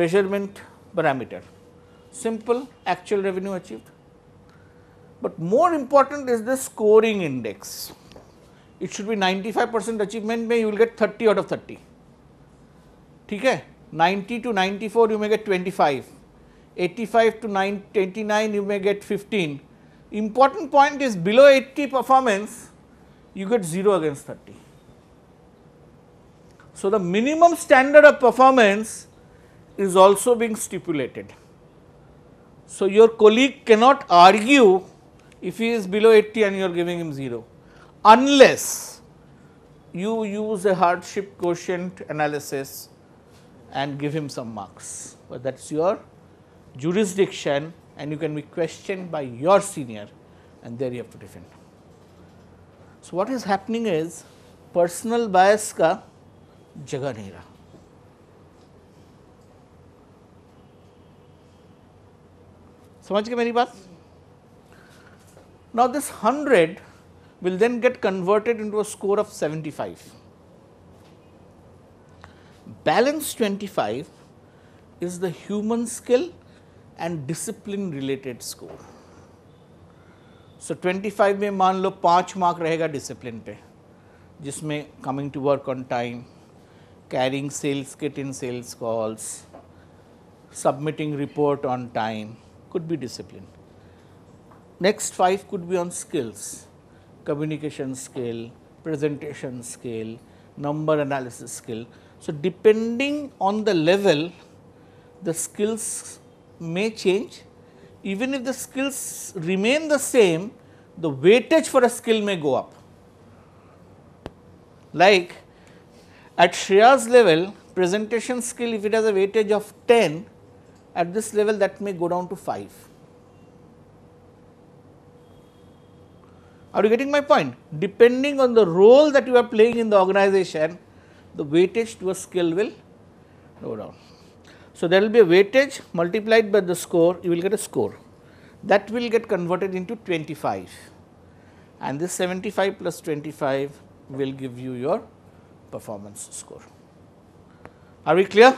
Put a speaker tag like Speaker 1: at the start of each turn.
Speaker 1: measurement parameter simple actual revenue achieved. But more important is the scoring index. It should be 95 percent achievement may you will get 30 out of 30. ठीक 90 to 94 you may get 25, 85 to 29, you may get 15. Important point is below 80 performance you get 0 against 30. So, the minimum standard of performance is also being stipulated. So, your colleague cannot argue if he is below 80 and you are giving him 0, unless you use a hardship quotient analysis and give him some marks, but that is your jurisdiction and you can be questioned by your senior and there you have to defend. So, what is happening is personal bias ka जगह नहीं रहा समझ के मेरी बात now this hundred will then get converted into score of seventy five balance twenty five is the human skill and discipline related score so twenty five में मान लो पांच मार्क रहेगा डिसिप्लिन पे जिसमें coming to work on time carrying sales kit in sales calls submitting report on time could be discipline. Next 5 could be on skills, communication skill, presentation skill, number analysis skill. So, depending on the level, the skills may change. Even if the skills remain the same, the weightage for a skill may go up. Like at Shreya's level, presentation skill if it has a weightage of 10, at this level that may go down to 5. Are you getting my point? Depending on the role that you are playing in the organization, the weightage to a skill will go down. So, there will be a weightage multiplied by the score, you will get a score that will get converted into 25 and this 75 plus 25 will give you your performance score. Are we clear?